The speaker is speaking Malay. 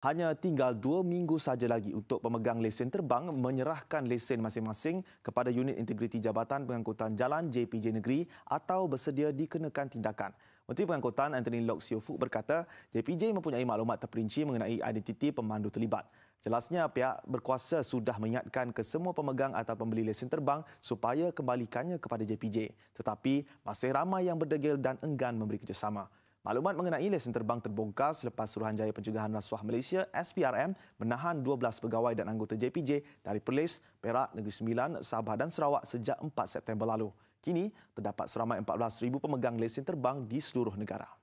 Hanya tinggal dua minggu saja lagi untuk pemegang lesen terbang menyerahkan lesen masing-masing kepada unit integriti Jabatan Pengangkutan Jalan JPJ Negeri atau bersedia dikenakan tindakan. Menteri Pengangkutan Anthony Lok Siofuk berkata, JPJ mempunyai maklumat terperinci mengenai identiti pemandu terlibat. Jelasnya pihak berkuasa sudah mengingatkan ke semua pemegang atau pembeli lesen terbang supaya kembalikannya kepada JPJ. Tetapi masih ramai yang berdegil dan enggan memberi kerjasama. Maklumat mengenai lesen terbang terbongkar selepas Suruhanjaya Pencegahan Rasuah Malaysia SPRM menahan 12 pegawai dan anggota JPJ dari Perlis, Perak, Negeri Sembilan, Sabah dan Sarawak sejak 4 September lalu. Kini, terdapat seramai 14,000 pemegang lesen terbang di seluruh negara.